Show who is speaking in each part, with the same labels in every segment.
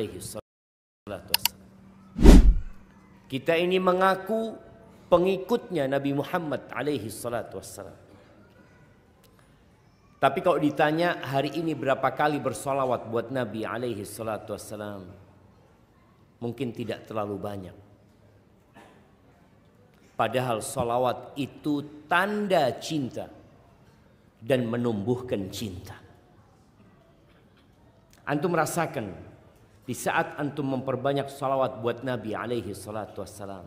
Speaker 1: alaihi salatu wassalam. Kita ini mengaku pengikutnya Nabi Muhammad alaihi salatu wassalam. Tapi kalau ditanya hari ini berapa kali bersolawat buat Nabi alaihi salatu wassalam. Mungkin tidak terlalu banyak. Padahal solawat itu tanda cinta dan menumbuhkan cinta. Antum merasakan? Di saat antum memperbanyak salawat buat Nabi alaihi salatu wassalam.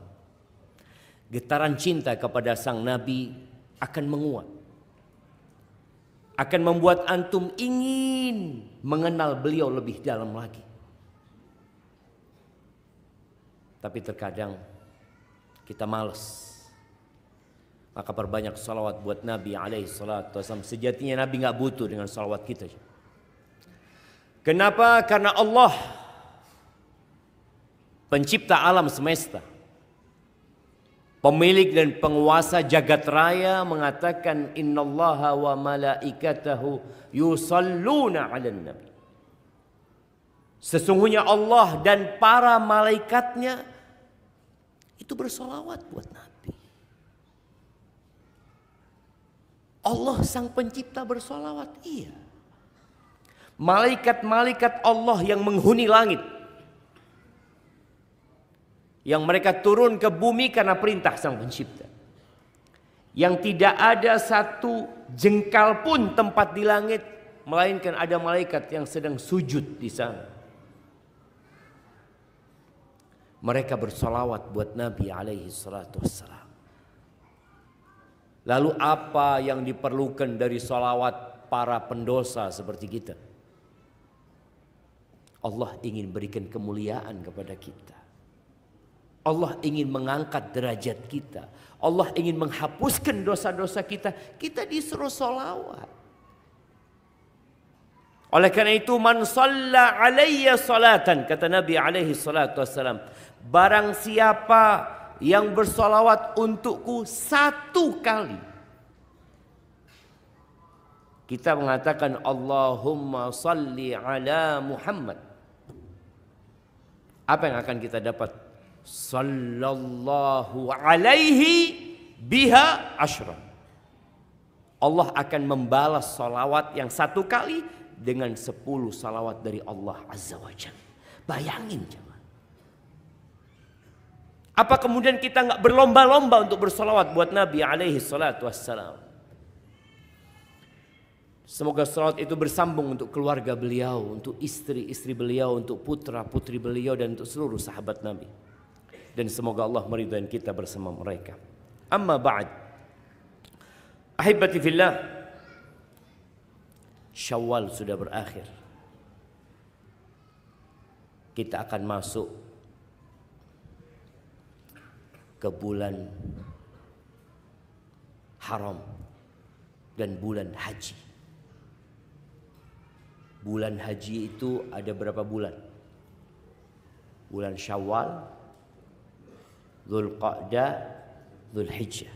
Speaker 1: Getaran cinta kepada sang Nabi akan menguat. Akan membuat antum ingin mengenal beliau lebih dalam lagi. Tapi terkadang kita males. Maka perbanyak salawat buat Nabi alaihi salatu wassalam. Sejatinya Nabi nggak butuh dengan salawat kita. Kenapa? Karena Allah pencipta alam semesta, pemilik dan penguasa jagat raya mengatakan innallaha wa malaikatahu yusalluna 'alan nabi. Sesungguhnya Allah dan para malaikatnya itu bersolawat buat Nabi. Allah sang pencipta bersolawat, iya. Malaikat-malaikat Allah yang menghuni langit yang mereka turun ke bumi karena perintah Sang Pencipta. Yang tidak ada satu jengkal pun tempat di langit melainkan ada malaikat yang sedang sujud di sana. Mereka bersolawat buat Nabi alaihi salatu wassalam. Lalu apa yang diperlukan dari solawat para pendosa seperti kita? Allah ingin berikan kemuliaan kepada kita. Allah ingin mengangkat derajat kita. Allah ingin menghapuskan dosa-dosa kita. Kita disuruh solawat. Oleh karena itu man salla alayya salatan kata Nabi alaihi salatu wassalam barang siapa yang bersolawat untukku satu kali kita mengatakan Allahumma salli ala Muhammad apa yang akan kita dapat sallallahu alaihi biha ashram. Allah akan membalas salawat yang satu kali dengan sepuluh salawat dari Allah Azza wa Jal. Bayangin jangan. Apa kemudian kita nggak berlomba-lomba untuk bersolawat buat Nabi alaihi salatu wassalam. Semoga salawat itu bersambung untuk keluarga beliau, untuk istri-istri beliau, untuk putra-putri beliau dan untuk seluruh sahabat Nabi dan semoga Allah meridhoin kita bersama mereka. Amma ba'd. Ahibati fillah. Syawal sudah berakhir. Kita akan masuk ke bulan haram dan bulan haji. Bulan haji itu ada berapa bulan? Bulan Syawal, Zulqa'dah, Zulhijjah.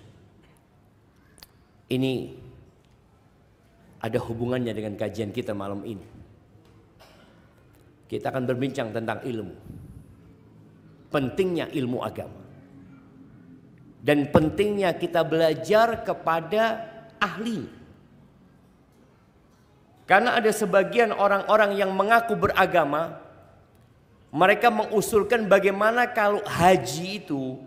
Speaker 1: Ini ada hubungannya dengan kajian kita malam ini. Kita akan berbincang tentang ilmu. Pentingnya ilmu agama. Dan pentingnya kita belajar kepada ahli. Karena ada sebagian orang-orang yang mengaku beragama mereka mengusulkan bagaimana kalau haji itu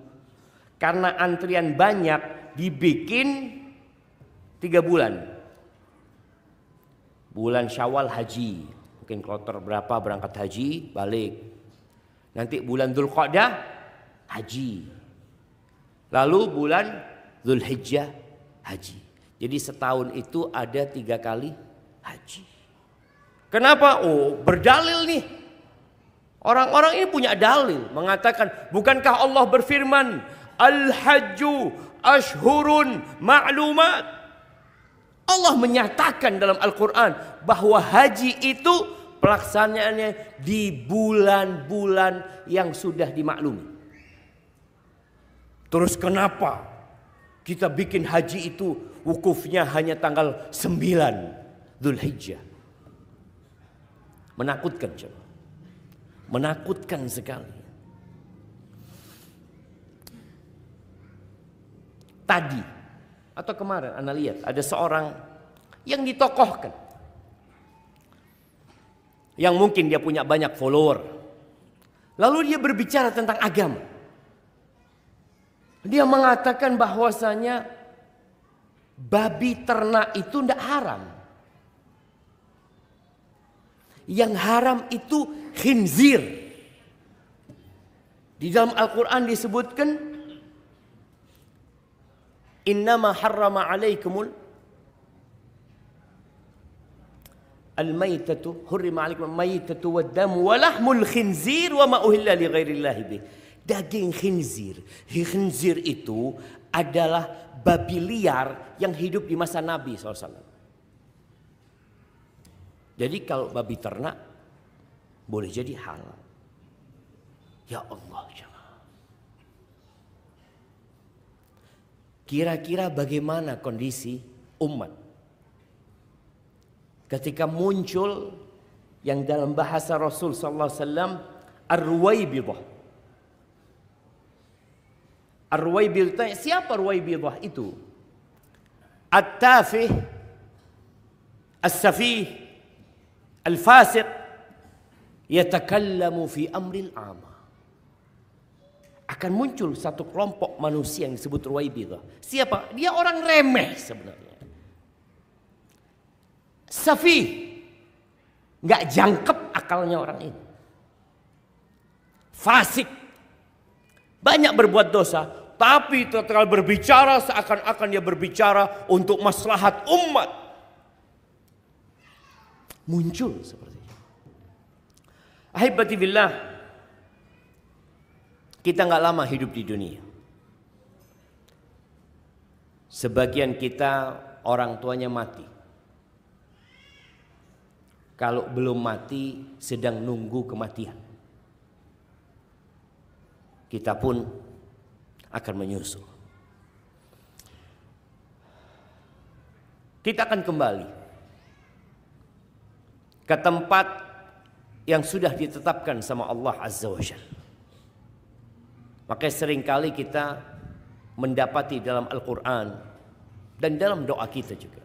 Speaker 1: karena antrian banyak dibikin tiga bulan. Bulan Syawal haji, mungkin kloter berapa berangkat haji, balik. Nanti bulan Dzulqa'dah haji. Lalu bulan Dzulhijjah haji. Jadi setahun itu ada tiga kali haji. Kenapa? Oh, berdalil nih Orang-orang ini punya dalil mengatakan, bukankah Allah berfirman, Al-Hajju ashhurun ma'lumat. Allah menyatakan dalam Al-Quran bahwa haji itu pelaksanaannya di bulan-bulan yang sudah dimaklumi. Terus kenapa kita bikin haji itu wukufnya hanya tanggal 9 Dzulhijjah? Menakutkan coba menakutkan sekali. Tadi atau kemarin Anda lihat ada seorang yang ditokohkan. Yang mungkin dia punya banyak follower. Lalu dia berbicara tentang agama. Dia mengatakan bahwasanya babi ternak itu tidak haram. Yang haram itu khinzir. Di dalam Al-Quran disebutkan Innama harrama alaikumul Al-maytatu hurrima alaikum al-maytatu wad-damu wa lahmul khinzir wa ma uhilla li ghairillahi bih. Daging khinzir. Khinzir itu adalah babi liar yang hidup di masa Nabi SAW. Jadi kalau babi ternak boleh jadi halal. Ya Allah jemaah. Kira-kira bagaimana kondisi umat ketika muncul yang dalam bahasa Rasul sallallahu alaihi wasallam ar-ruwaibidah. Ar-ruwaibidah siapa ruwaibidah itu? At-tafih, as-safih, الفاسق yatakallamu fi amril ama akan muncul satu kelompok manusia yang disebut ruwaibidah. Siapa? Dia orang remeh sebenarnya. Safi nggak jangkep akalnya orang ini. Fasik banyak berbuat dosa, tapi terlalu berbicara seakan-akan dia berbicara untuk maslahat umat muncul seperti itu. Ahibati billah, kita nggak lama hidup di dunia. Sebagian kita orang tuanya mati. Kalau belum mati sedang nunggu kematian. Kita pun akan menyusul. Kita akan kembali ke tempat yang sudah ditetapkan sama Allah Azza wa Jal. Makanya seringkali kita mendapati dalam Al-Quran dan dalam doa kita juga.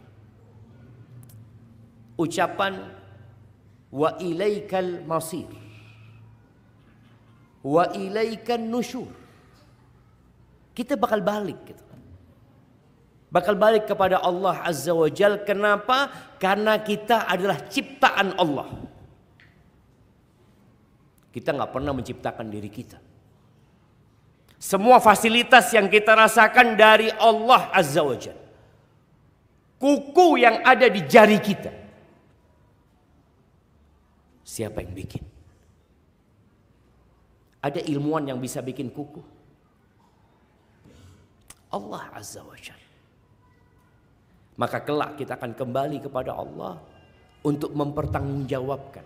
Speaker 1: Ucapan wa ilaikal masir wa ilaikan nusyur. Kita bakal balik gitu bakal balik kepada Allah Azza wa Jal. Kenapa? Karena kita adalah ciptaan Allah. Kita nggak pernah menciptakan diri kita. Semua fasilitas yang kita rasakan dari Allah Azza wa Jal. Kuku yang ada di jari kita. Siapa yang bikin? Ada ilmuwan yang bisa bikin kuku. Allah Azza wa Jal. Maka kelak kita akan kembali kepada Allah untuk mempertanggungjawabkan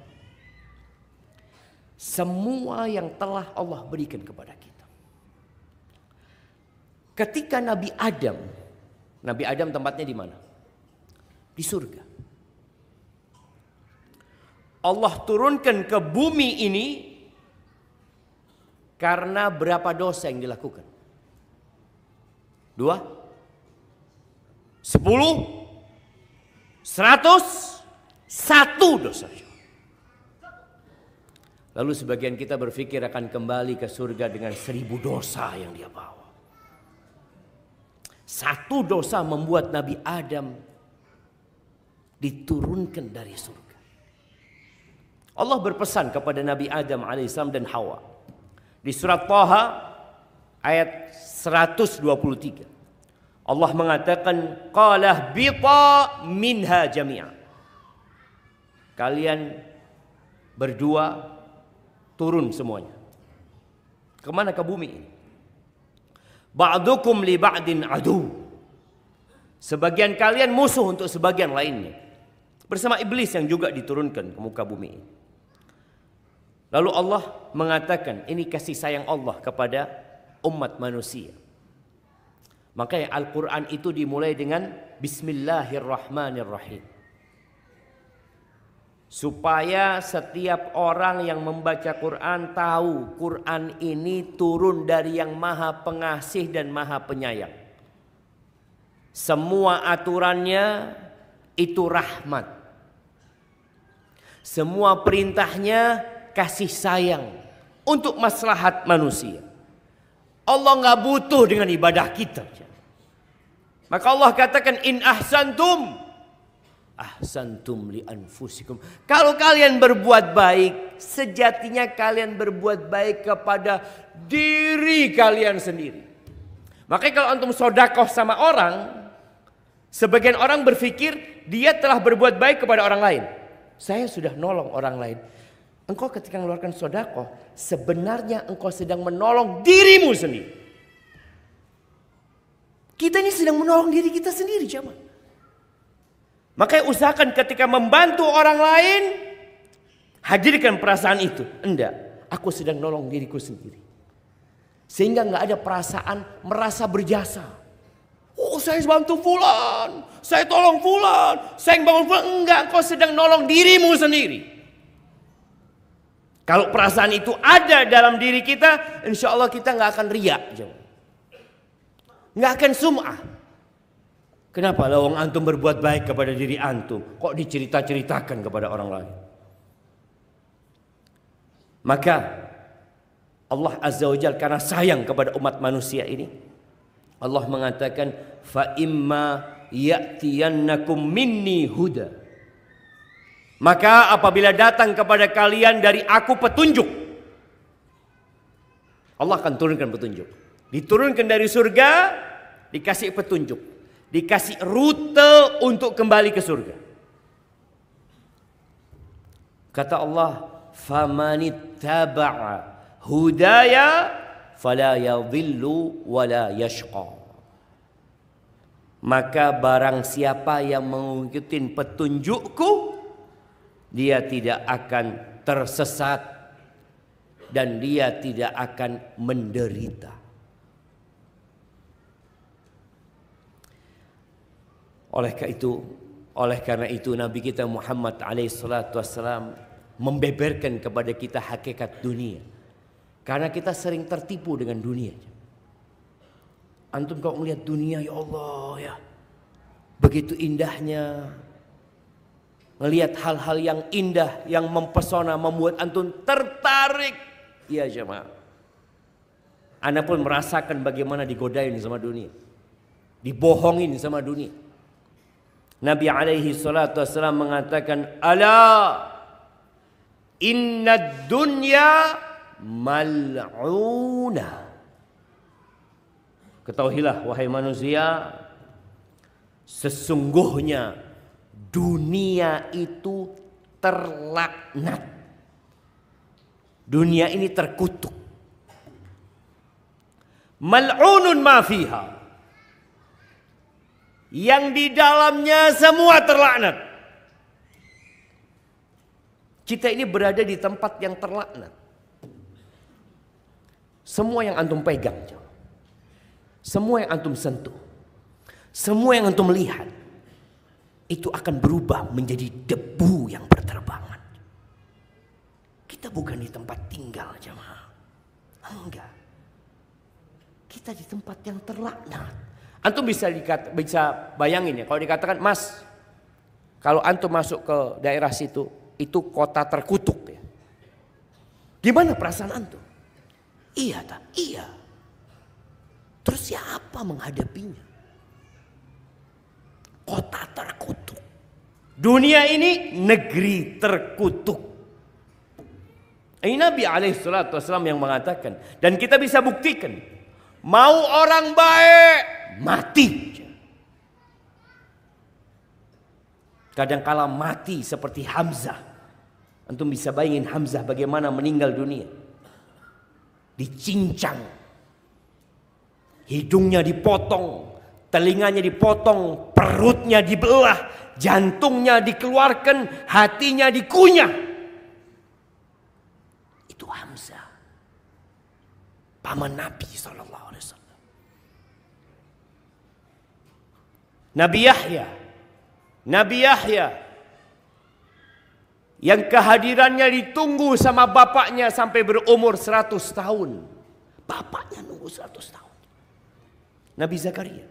Speaker 1: semua yang telah Allah berikan kepada kita. Ketika Nabi Adam, Nabi Adam tempatnya di mana? Di surga. Allah turunkan ke bumi ini karena berapa dosa yang dilakukan? Dua, sepuluh, seratus, satu dosa. Lalu sebagian kita berpikir akan kembali ke surga dengan seribu dosa yang dia bawa. Satu dosa membuat Nabi Adam diturunkan dari surga. Allah berpesan kepada Nabi Adam alaihissalam dan Hawa. Di surat Taha ayat 123. Allah mengatakan qalah bita minha jami'a. Kalian berdua turun semuanya. Kemana ke bumi ini? Ba'dukum li ba'din adu. Sebagian kalian musuh untuk sebagian lainnya. Bersama iblis yang juga diturunkan ke muka bumi ini. Lalu Allah mengatakan ini kasih sayang Allah kepada umat manusia. Makanya Al-Quran itu dimulai dengan Bismillahirrahmanirrahim. Supaya setiap orang yang membaca Quran tahu Quran ini turun dari yang maha pengasih dan maha penyayang. Semua aturannya itu rahmat. Semua perintahnya kasih sayang untuk maslahat manusia. Allah nggak butuh dengan ibadah kita. Maka Allah katakan in ahsantum ahsantum li anfusikum. Kalau kalian berbuat baik, sejatinya kalian berbuat baik kepada diri kalian sendiri. Makanya kalau antum sodakoh sama orang, sebagian orang berpikir dia telah berbuat baik kepada orang lain. Saya sudah nolong orang lain. Engkau ketika mengeluarkan sodakoh, sebenarnya engkau sedang menolong dirimu sendiri. Kita ini sedang menolong diri kita sendiri coba. Makanya usahakan ketika membantu orang lain hadirkan perasaan itu. Enggak, aku sedang nolong diriku sendiri. Sehingga nggak ada perasaan merasa berjasa. Oh saya bantu fulan, saya tolong fulan, saya yang bangun fulan. Enggak, kau sedang nolong dirimu sendiri. Kalau perasaan itu ada dalam diri kita, insya Allah kita nggak akan riak. Jauh nggak akan sum'ah. Kenapa lawang antum berbuat baik kepada diri antum? Kok dicerita-ceritakan kepada orang lain? Maka Allah Azza wa Jal karena sayang kepada umat manusia ini Allah mengatakan fa imma ya'tiyannakum minni huda maka apabila datang kepada kalian dari aku petunjuk Allah akan turunkan petunjuk diturunkan dari surga dikasih petunjuk, dikasih rute untuk kembali ke surga. Kata Allah, "Famanittaba'a hudaya fala yadhillu wala yashqa." Maka barang siapa yang mengikuti petunjukku, dia tidak akan tersesat dan dia tidak akan menderita. Oleh karena itu, oleh karena itu Nabi kita Muhammad salatu wasallam membeberkan kepada kita hakikat dunia. Karena kita sering tertipu dengan dunia. Antum kau melihat dunia ya Allah ya. Begitu indahnya. melihat hal-hal yang indah, yang mempesona, membuat antum tertarik. iya jemaah. Anda pun merasakan bagaimana digodain sama dunia. Dibohongin sama dunia Nabi alaihi salatu wasallam mengatakan ala inna dunya mal'una Ketahuilah wahai manusia sesungguhnya dunia itu terlaknat dunia ini terkutuk mal'unun ma fiha yang di dalamnya semua terlaknat. Kita ini berada di tempat yang terlaknat. Semua yang antum pegang, semua yang antum sentuh, semua yang antum lihat, itu akan berubah menjadi debu yang berterbangan. Kita bukan di tempat tinggal jemaah. Enggak. Kita di tempat yang terlaknat. Antum bisa dikat, bisa bayangin ya kalau dikatakan Mas kalau antum masuk ke daerah situ itu kota terkutuk ya. Gimana perasaan antum? Iya tak? Iya. Terus siapa menghadapinya? Kota terkutuk. Dunia ini negeri terkutuk. Ini Nabi alaihissalam yang mengatakan. Dan kita bisa buktikan. Mau orang baik mati. Kadangkala mati seperti Hamzah. Antum bisa bayangin Hamzah bagaimana meninggal dunia. Dicincang. Hidungnya dipotong. Telinganya dipotong. Perutnya dibelah. Jantungnya dikeluarkan. Hatinya dikunyah. Itu Hamzah. Paman Nabi SAW. Nabi Yahya. Nabi Yahya yang kehadirannya ditunggu sama bapaknya sampai berumur 100 tahun. Bapaknya nunggu 100 tahun. Nabi Zakaria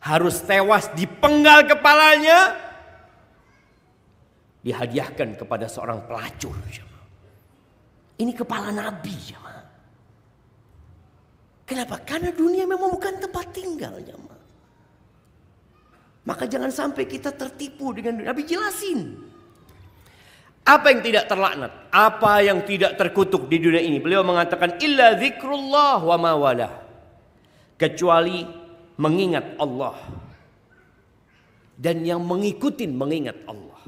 Speaker 1: harus tewas dipenggal kepalanya dihadiahkan kepada seorang pelacur. Ini kepala nabi, Kenapa? Karena dunia memang bukan tempat tinggal, jemaah. Maka jangan sampai kita tertipu dengan dunia. Nabi jelasin. Apa yang tidak terlaknat? Apa yang tidak terkutuk di dunia ini? Beliau mengatakan illa zikrullah wa mawalah. Kecuali mengingat Allah. Dan yang mengikuti mengingat Allah.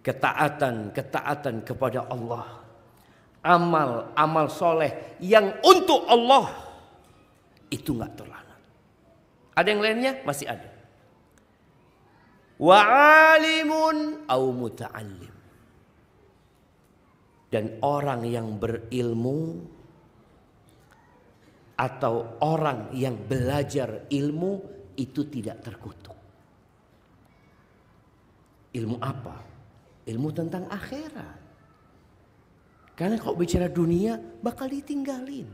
Speaker 1: Ketaatan, ketaatan kepada Allah. Amal, amal soleh yang untuk Allah. Itu nggak terlaknat. Ada yang lainnya? Masih ada wa alimun au muta'allim dan orang yang berilmu atau orang yang belajar ilmu itu tidak terkutuk. Ilmu apa? Ilmu tentang akhirat. Karena kalau bicara dunia bakal ditinggalin.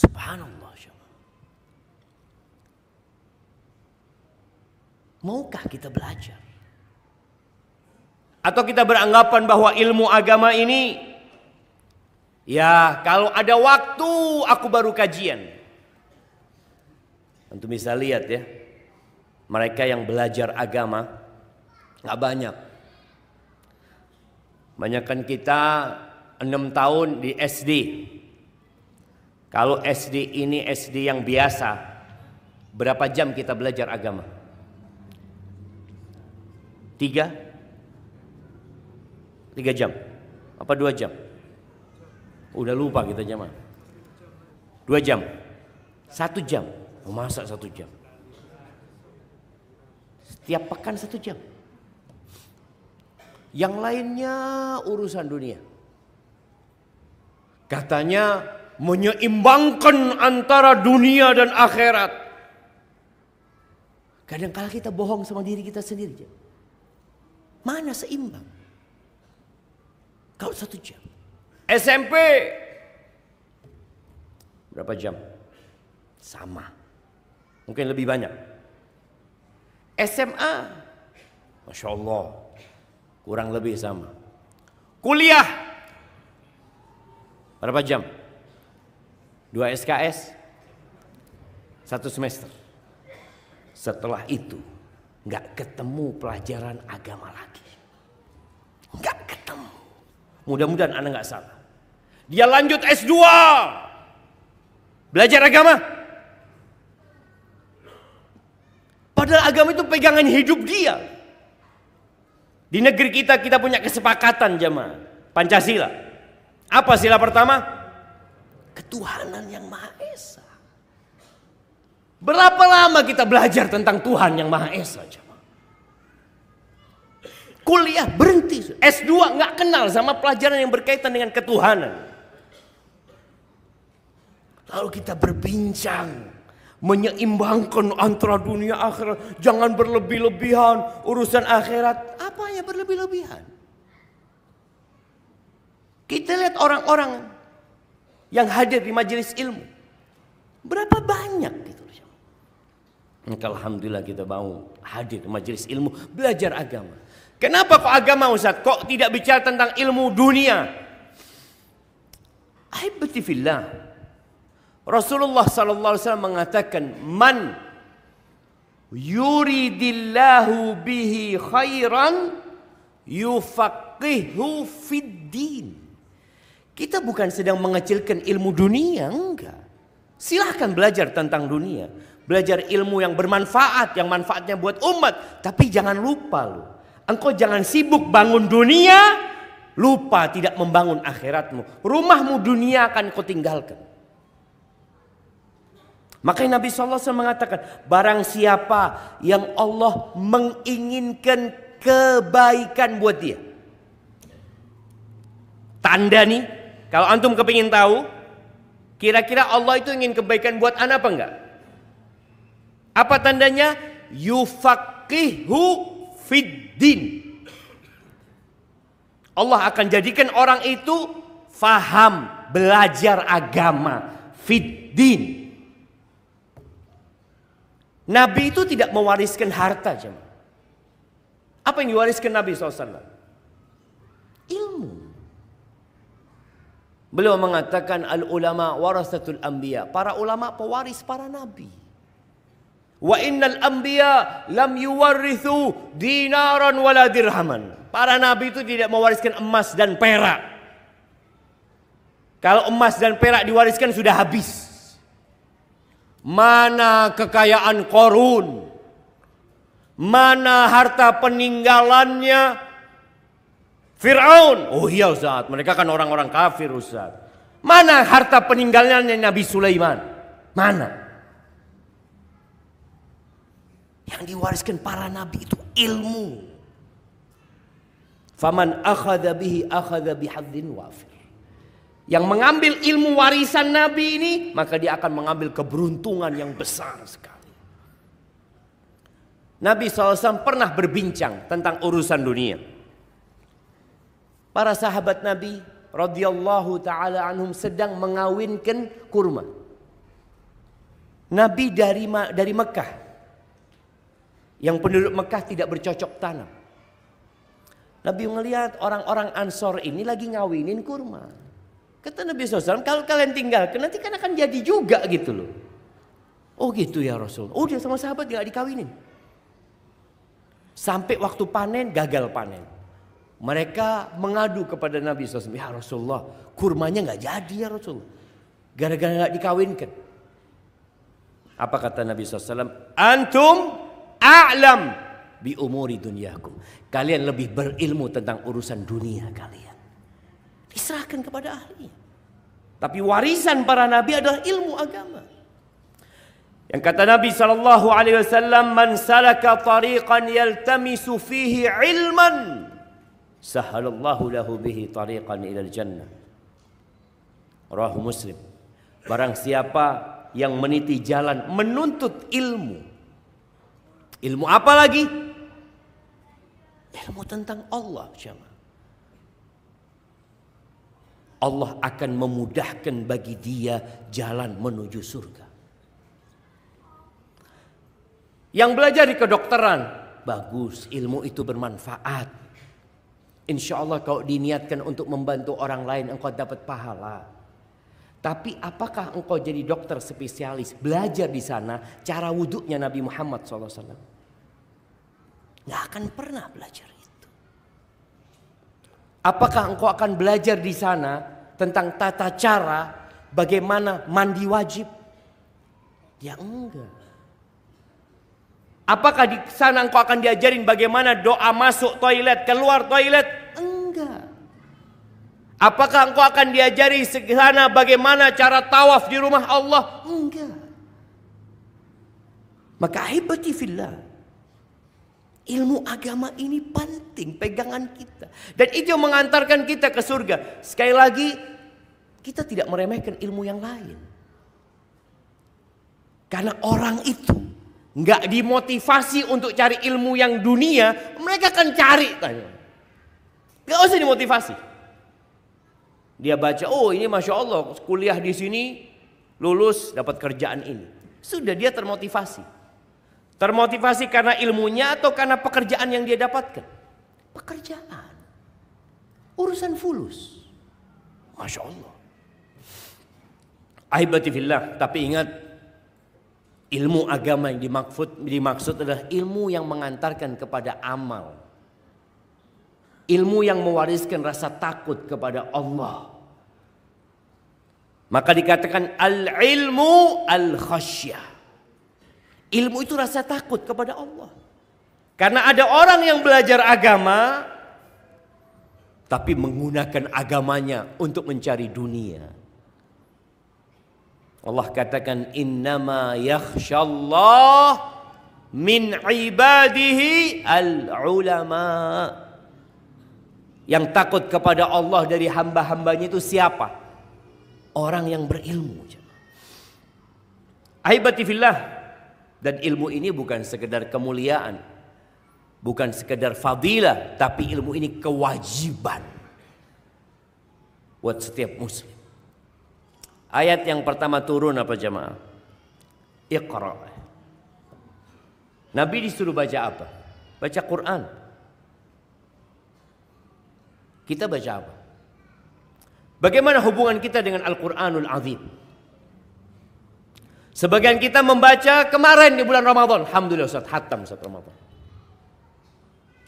Speaker 1: Subhanallah. Maukah kita belajar? Atau kita beranggapan bahwa ilmu agama ini ya kalau ada waktu aku baru kajian. Tentu bisa lihat ya. Mereka yang belajar agama nggak banyak. Banyakkan kita 6 tahun di SD. Kalau SD ini SD yang biasa, berapa jam kita belajar agama? Tiga? Tiga jam? Apa dua jam? Udah lupa kita jaman. Dua jam? Satu jam? Memasak oh, satu jam? Setiap pekan satu jam. Yang lainnya urusan dunia. Katanya menyeimbangkan antara dunia dan akhirat. Kadang-kala kita bohong sama diri kita sendiri. Mana seimbang? Kalau satu jam. SMP. Berapa jam? Sama. Mungkin lebih banyak. SMA. Masya Allah. Kurang lebih sama. Kuliah. Berapa jam? Dua SKS. Satu semester. Setelah itu nggak ketemu pelajaran agama lagi. Nggak ketemu. Mudah-mudahan Anda nggak salah. Dia lanjut S2. Belajar agama. Padahal agama itu pegangan hidup dia. Di negeri kita kita punya kesepakatan jemaah. Pancasila. Apa sila pertama? Ketuhanan yang Maha Esa. Berapa lama kita belajar tentang Tuhan yang Maha Esa? Kuliah berhenti. S2 nggak kenal sama pelajaran yang berkaitan dengan ketuhanan. Lalu kita berbincang menyeimbangkan antara dunia akhirat. Jangan berlebih-lebihan urusan akhirat. Apa ya berlebih-lebihan? Kita lihat orang-orang yang hadir di majelis ilmu. Berapa banyak gitu. Alhamdulillah kita mau hadir majelis ilmu belajar agama. Kenapa kok agama Ustaz? Kok tidak bicara tentang ilmu dunia? Ahibati fillah. Rasulullah sallallahu alaihi wasallam mengatakan man yuridillahu bihi khairan yufaqihu fiddin. Kita bukan sedang mengecilkan ilmu dunia, enggak. Silahkan belajar tentang dunia. Belajar ilmu yang bermanfaat, yang manfaatnya buat umat. Tapi jangan lupa loh. Engkau jangan sibuk bangun dunia, lupa tidak membangun akhiratmu. Rumahmu dunia akan kau tinggalkan. Makanya Nabi SAW mengatakan, barang siapa yang Allah menginginkan kebaikan buat dia. Tanda nih, kalau antum kepingin tahu, kira-kira Allah itu ingin kebaikan buat anak apa enggak? Apa tandanya? yufakihu fiddin. Allah akan jadikan orang itu faham, belajar agama, fiddin. Nabi itu tidak mewariskan harta, Jam. Apa yang diwariskan Nabi SAW? Ilmu. Beliau mengatakan al ulama warasatul anbiya. Para ulama pewaris para nabi. Wa innal anbiya lam yuwarrithu dinaran wala dirhaman. Para nabi itu tidak mewariskan emas dan perak. Kalau emas dan perak diwariskan sudah habis. Mana kekayaan korun? Mana harta peninggalannya? Fir'aun. Oh iya Ustaz, mereka kan orang-orang kafir Ustaz. Mana harta peninggalannya Nabi Sulaiman? Mana? Yang diwariskan para nabi itu ilmu. Faman akhadha bihi akhadha bihadzin wafir. Yang mengambil ilmu warisan nabi ini, maka dia akan mengambil keberuntungan yang besar sekali. Nabi SAW pernah berbincang tentang urusan dunia. Para sahabat Nabi radhiyallahu taala anhum sedang mengawinkan kurma. Nabi dari dari Mekah yang penduduk Mekah tidak bercocok tanam. Nabi melihat orang-orang Ansor ini lagi ngawinin kurma. Kata Nabi SAW, kalau kalian tinggal, nanti kan akan jadi juga gitu loh. Oh gitu ya Rasul. Oh dia sama sahabat nggak dikawinin. Sampai waktu panen gagal panen. Mereka mengadu kepada Nabi SAW. Ya Rasulullah kurmanya nggak jadi ya Rasul. Gara-gara nggak dikawinkan. Apa kata Nabi SAW? Antum a'lam bi umuri dunyakum. Kalian lebih berilmu tentang urusan dunia kalian. Diserahkan kepada ahli. Tapi warisan para nabi adalah ilmu agama. Yang kata Nabi sallallahu alaihi wasallam, "Man salaka tariqan yaltamisu fihi ilman, sahalallahu lahu bihi tariqan ila jannah." Rahu Muslim. Barang siapa yang meniti jalan menuntut ilmu, Ilmu apa lagi? Ilmu tentang Allah jemaah. Allah akan memudahkan bagi dia jalan menuju surga. Yang belajar di kedokteran, bagus, ilmu itu bermanfaat. Insya Allah kau diniatkan untuk membantu orang lain, engkau dapat pahala. Tapi apakah engkau jadi dokter spesialis? Belajar di sana cara wuduknya Nabi Muhammad SAW. Gak akan pernah belajar itu. Apakah engkau akan belajar di sana tentang tata cara bagaimana mandi wajib? Ya enggak. Apakah di sana engkau akan diajarin bagaimana doa masuk toilet, keluar toilet? Enggak. Apakah engkau akan diajari sederhana bagaimana cara tawaf di rumah Allah? Enggak. Maka ahibati fillah. Ilmu agama ini penting pegangan kita. Dan itu yang mengantarkan kita ke surga. Sekali lagi, kita tidak meremehkan ilmu yang lain. Karena orang itu nggak dimotivasi untuk cari ilmu yang dunia, mereka akan cari. Tanya. Gak usah dimotivasi. Dia baca, oh ini Masya Allah kuliah di sini, lulus dapat kerjaan ini. Sudah dia termotivasi. Termotivasi karena ilmunya atau karena pekerjaan yang dia dapatkan? Pekerjaan. Urusan fulus. Masya Allah. Ahibati tapi ingat ilmu agama yang dimaksud dimaksud adalah ilmu yang mengantarkan kepada amal. Ilmu yang mewariskan rasa takut kepada Allah. Maka dikatakan al-ilmu al-khasyah. Ilmu itu rasa takut kepada Allah. Karena ada orang yang belajar agama tapi menggunakan agamanya untuk mencari dunia. Allah katakan innama yakhsyallah min ibadihi al ulama. Yang takut kepada Allah dari hamba-hambanya itu siapa? orang yang berilmu. Aibati dan ilmu ini bukan sekedar kemuliaan, bukan sekedar fadilah, tapi ilmu ini kewajiban buat setiap muslim. Ayat yang pertama turun apa jemaah? Iqra. Nabi disuruh baca apa? Baca Quran. Kita baca apa? Bagaimana hubungan kita dengan Al-Quranul Azim? Sebagian kita membaca kemarin di bulan Ramadan. Alhamdulillah Ustaz, hatam Ustaz Ramadan.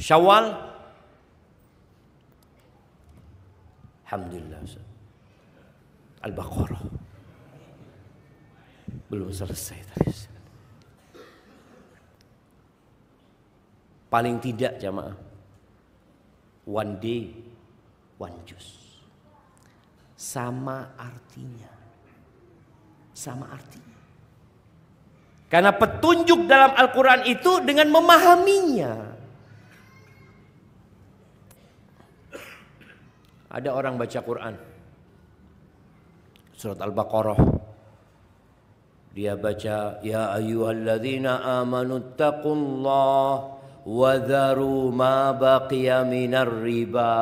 Speaker 1: Syawal. Alhamdulillah Ustaz. Al-Baqarah. Belum selesai tadi Paling tidak jamaah. One day, one juice sama artinya. Sama artinya. Karena petunjuk dalam Al-Quran itu dengan memahaminya. Ada orang baca Quran. Surat Al-Baqarah. Dia baca, Ya ayuhalladzina amanuttaqullah. وذروا ما بقي من الربا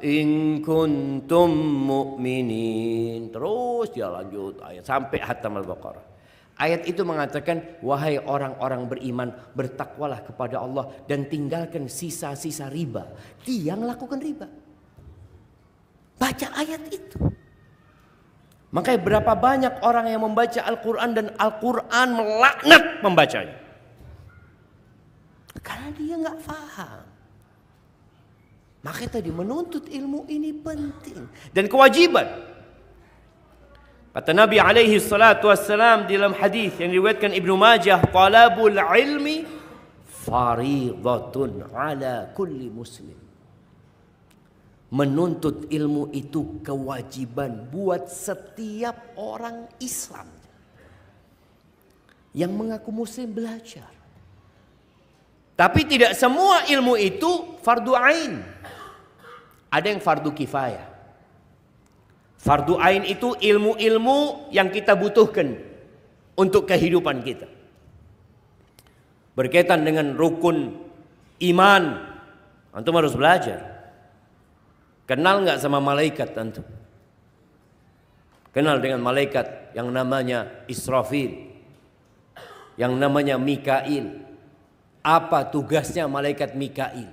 Speaker 1: in kuntum mu'minin terus dia lanjut ayat sampai hatam al-baqarah Ayat itu mengatakan wahai orang-orang beriman bertakwalah kepada Allah dan tinggalkan sisa-sisa riba. tiang lakukan riba. Baca ayat itu. Makanya berapa banyak orang yang membaca Al-Quran dan Al-Quran melaknat membacanya karena dia nggak paham. Makanya tadi menuntut ilmu ini penting dan kewajiban. Kata Nabi alaihi salatu wassalam dalam hadis yang diriwayatkan Ibnu Majah, "Talabul ilmi fariidatun ala kulli muslim." Menuntut ilmu itu kewajiban buat setiap orang Islam yang mengaku muslim belajar. Tapi tidak semua ilmu itu fardu ain. Ada yang fardu kifayah. Fardu ain itu ilmu-ilmu yang kita butuhkan untuk kehidupan kita. Berkaitan dengan rukun iman, antum harus belajar. Kenal nggak sama malaikat antum? Kenal dengan malaikat yang namanya Israfil, yang namanya Mikail, apa tugasnya malaikat Mikail?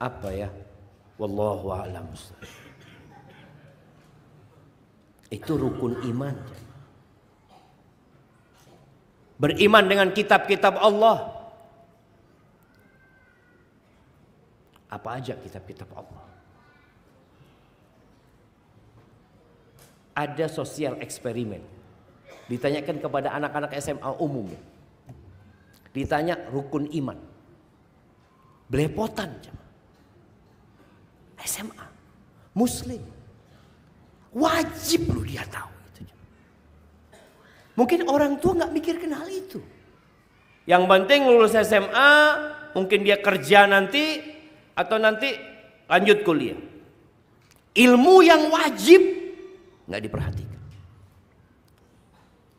Speaker 1: Apa ya? Wallahu a'lam. Itu rukun iman. Beriman dengan kitab-kitab Allah. Apa aja kitab-kitab Allah? Ada sosial eksperimen. Ditanyakan kepada anak-anak SMA umumnya. Ditanya rukun iman. Belepotan. SMA. Muslim. Wajib lu dia tahu. Itu. Mungkin orang tua nggak mikir kenal itu. Yang penting lulus SMA, mungkin dia kerja nanti atau nanti lanjut kuliah. Ilmu yang wajib nggak diperhatikan.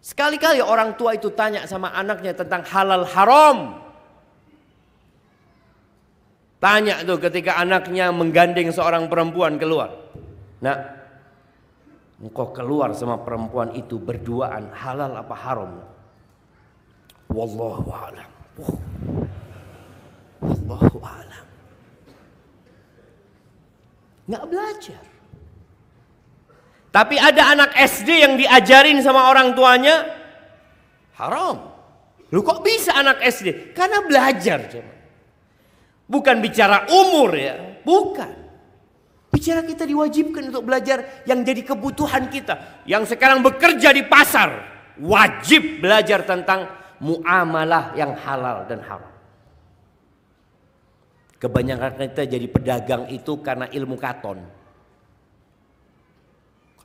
Speaker 1: Sekali-kali orang tua itu tanya sama anaknya tentang halal haram. Tanya tuh ketika anaknya menggandeng seorang perempuan keluar. Nah, engkau keluar sama perempuan itu berduaan halal apa haram? Wallahu a'lam. Oh. Wallahu a'lam. Nggak belajar. Tapi ada anak SD yang diajarin sama orang tuanya haram. Lu kok bisa anak SD? Karena belajar coba. Bukan bicara umur ya, bukan. Bicara kita diwajibkan untuk belajar yang jadi kebutuhan kita. Yang sekarang bekerja di pasar, wajib belajar tentang muamalah yang halal dan haram. Kebanyakan kita jadi pedagang itu karena ilmu katon.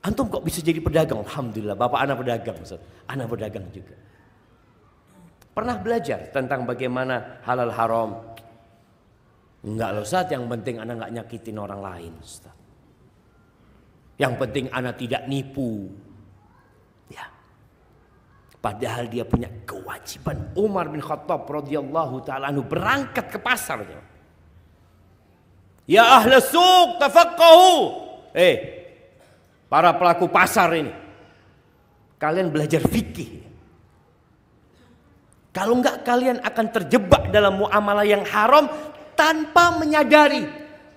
Speaker 1: Antum kok bisa jadi pedagang? Alhamdulillah, bapak anak pedagang, Ustaz. Anak pedagang juga. Pernah belajar tentang bagaimana halal haram? Enggak loh saat yang penting anak nggak nyakitin orang lain, Ustaz. Yang penting anak tidak nipu. Ya. Padahal dia punya kewajiban. Umar bin Khattab radhiyallahu taala berangkat ke pasarnya. Ya ahla suq tafaqahu. Eh, para pelaku pasar ini. Kalian belajar fikih. Kalau enggak kalian akan terjebak dalam muamalah yang haram tanpa menyadari.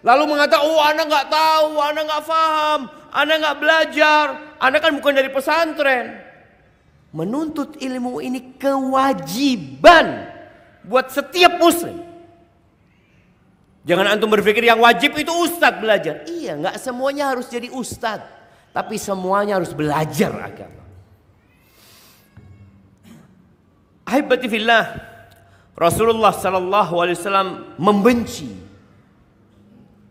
Speaker 1: Lalu mengatakan, oh anak nggak tahu, anak nggak faham, anak nggak belajar, anak kan bukan dari pesantren. Menuntut ilmu ini kewajiban buat setiap muslim. Jangan antum berpikir yang wajib itu ustadz belajar. Iya, nggak semuanya harus jadi ustadz. Tapi semuanya harus belajar agama. Ahibati fillah, Rasulullah sallallahu alaihi wasallam membenci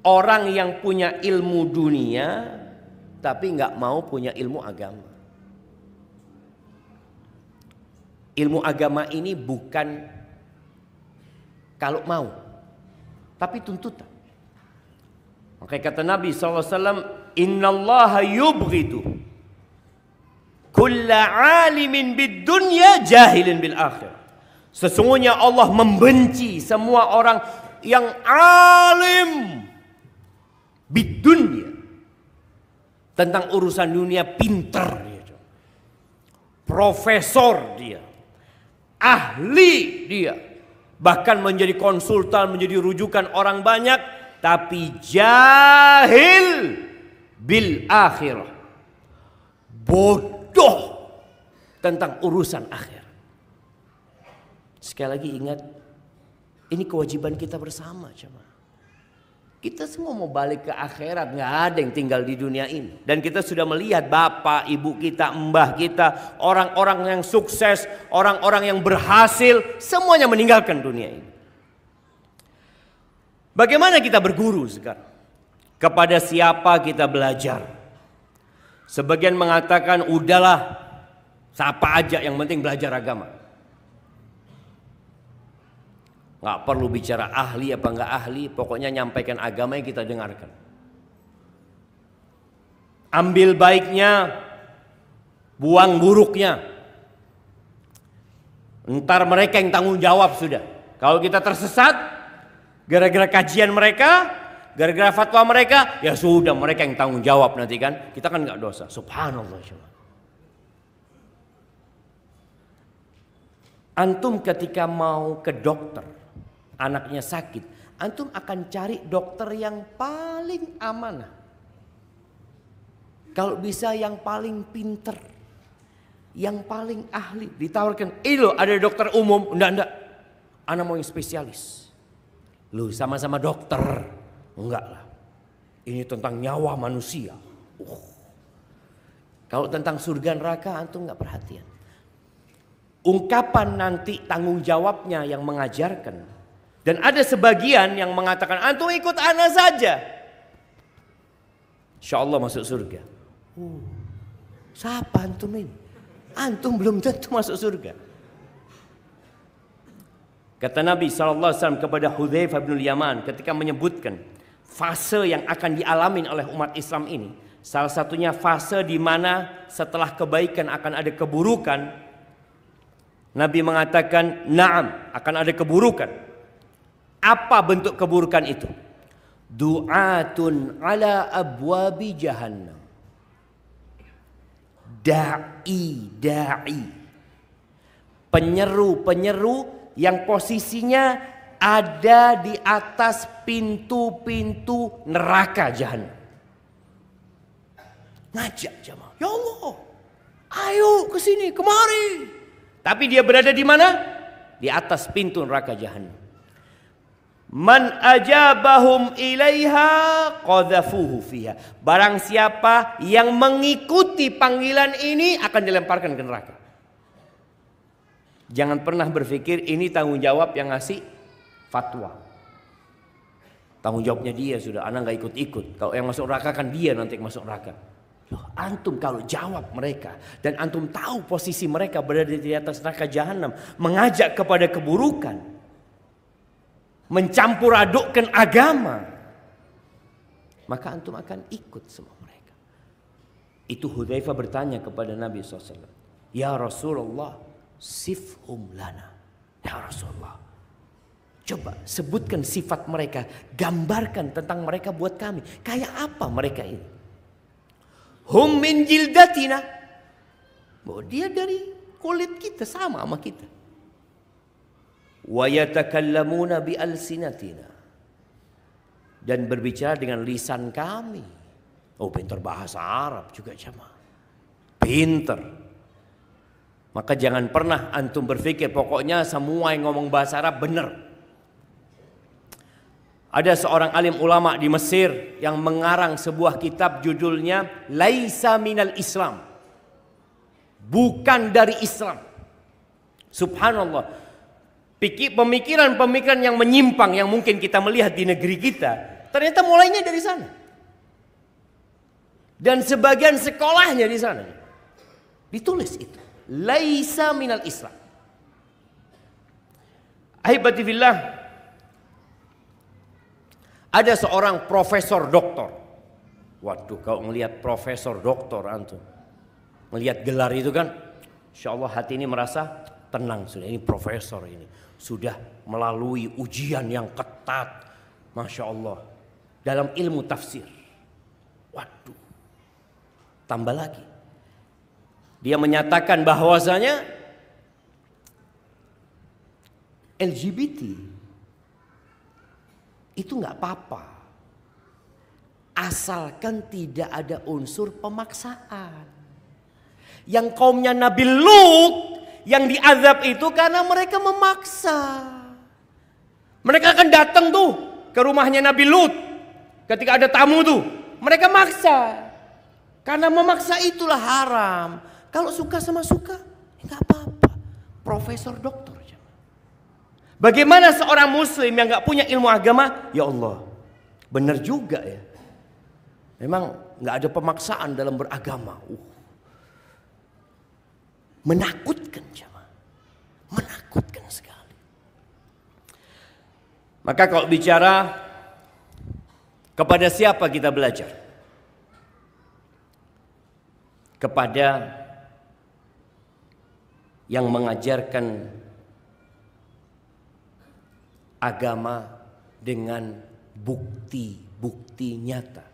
Speaker 1: orang yang punya ilmu dunia tapi nggak mau punya ilmu agama. Ilmu agama ini bukan kalau mau, tapi tuntutan. Oke kata Nabi SAW, innallaha yubghidu kulla alimin bid dunya jahilin bil akhir. Sesungguhnya Allah membenci semua orang yang alim bid dunya tentang urusan dunia pinter dia. Profesor dia. Ahli dia. Bahkan menjadi konsultan, menjadi rujukan orang banyak tapi jahil bil akhirah. Bodoh tentang urusan akhir. Sekali lagi ingat, ini kewajiban kita bersama, cuma Kita semua mau balik ke akhirat, nggak ada yang tinggal di dunia ini. Dan kita sudah melihat bapak, ibu kita, mbah kita, orang-orang yang sukses, orang-orang yang berhasil, semuanya meninggalkan dunia ini. Bagaimana kita berguru sekarang? kepada siapa kita belajar. Sebagian mengatakan udahlah siapa aja yang penting belajar agama. Gak perlu bicara ahli apa nggak ahli, pokoknya nyampaikan agama yang kita dengarkan. Ambil baiknya, buang buruknya. Ntar mereka yang tanggung jawab sudah. Kalau kita tersesat, gara-gara kajian mereka, Gara-gara fatwa mereka, ya sudah mereka yang tanggung jawab nanti kan. Kita kan nggak dosa. Subhanallah. Antum ketika mau ke dokter, anaknya sakit, antum akan cari dokter yang paling amanah. Kalau bisa yang paling pinter, yang paling ahli. Ditawarkan, eh lo ada dokter umum, enggak enggak. Anak mau yang spesialis. Lu sama-sama dokter. Enggak lah. Ini tentang nyawa manusia. Uh. Kalau tentang surga neraka antum nggak perhatian. Ungkapan nanti tanggung jawabnya yang mengajarkan. Dan ada sebagian yang mengatakan antum ikut ana saja. Insya Allah masuk surga. Uh. Siapa antum ini? Antum belum tentu masuk surga. Kata Nabi SAW kepada Hudhaifah bin Yaman ketika menyebutkan fase yang akan dialami oleh umat Islam ini. Salah satunya fase di mana setelah kebaikan akan ada keburukan. Nabi mengatakan, "Na'am, akan ada keburukan." Apa bentuk keburukan itu? Du'atun ala abwabi jahannam. Da'i, da'i. Penyeru-penyeru yang posisinya ada di atas pintu-pintu neraka jahanam. Ngajak jamaah. Ya Allah, ayo ke sini, kemari. Tapi dia berada di mana? Di atas pintu neraka jahanam. Man ajabahum ilaiha qadhafuhu fiha. Barang siapa yang mengikuti panggilan ini akan dilemparkan ke neraka. Jangan pernah berpikir ini tanggung jawab yang ngasih fatwa. Tanggung jawabnya dia sudah, anak nggak ikut-ikut. Kalau yang masuk neraka kan dia nanti masuk neraka. Loh, antum kalau jawab mereka dan antum tahu posisi mereka berada di atas neraka jahanam, mengajak kepada keburukan, mencampur adukkan agama, maka antum akan ikut semua mereka. Itu Hudayfa bertanya kepada Nabi SAW, Ya Rasulullah, sifhum lana. Ya Rasulullah, Coba sebutkan sifat mereka, gambarkan tentang mereka buat kami. Kayak apa mereka ini? Hum min jildatina. Oh, dia dari kulit kita sama sama kita. Wa yatakallamuna bi alsinatina. Dan berbicara dengan lisan kami. Oh, pintar bahasa Arab juga sama Pintar. Maka jangan pernah antum berpikir pokoknya semua yang ngomong bahasa Arab benar. Ada seorang alim ulama di Mesir yang mengarang sebuah kitab judulnya Laisa Minal Islam. Bukan dari Islam. Subhanallah. Pemikiran-pemikiran yang menyimpang yang mungkin kita melihat di negeri kita, ternyata mulainya dari sana. Dan sebagian sekolahnya di sana. Ditulis itu. Laisa minal Islam. Ahibatifillah. Ada seorang profesor doktor. Waduh, kau ngelihat profesor doktor antum, melihat gelar itu kan, insya Allah hati ini merasa tenang sudah. Ini profesor ini sudah melalui ujian yang ketat, masya Allah. Dalam ilmu tafsir, waduh, tambah lagi. Dia menyatakan bahwasanya LGBT itu nggak apa-apa. Asalkan tidak ada unsur pemaksaan. Yang kaumnya Nabi Lut yang diazab itu karena mereka memaksa. Mereka akan datang tuh ke rumahnya Nabi Lut ketika ada tamu tuh. Mereka maksa. Karena memaksa itulah haram. Kalau suka sama suka, nggak apa-apa. Profesor dokter. Bagaimana seorang muslim yang gak punya ilmu agama? Ya Allah, benar juga ya. Memang gak ada pemaksaan dalam beragama. Uh. Menakutkan jemaah. Menakutkan sekali. Maka kalau bicara kepada siapa kita belajar? Kepada yang mengajarkan agama dengan bukti-bukti nyata.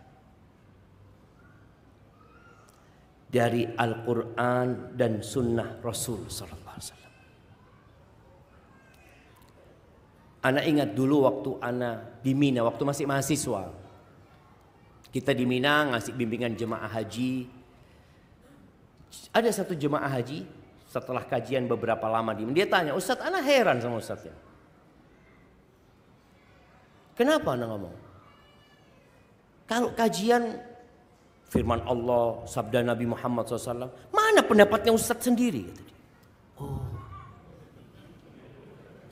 Speaker 1: Dari Al-Quran dan Sunnah Rasul Sallallahu Alaihi Wasallam. Ana ingat dulu waktu Ana di Mina, waktu masih mahasiswa. Kita di Mina ngasih bimbingan jemaah haji. Ada satu jemaah haji setelah kajian beberapa lama di dia tanya, Ustadz Ana heran sama Ustadznya. Kenapa anda ngomong? Kalau kajian firman Allah, sabda Nabi Muhammad SAW, mana pendapatnya Ustadz sendiri? Oh,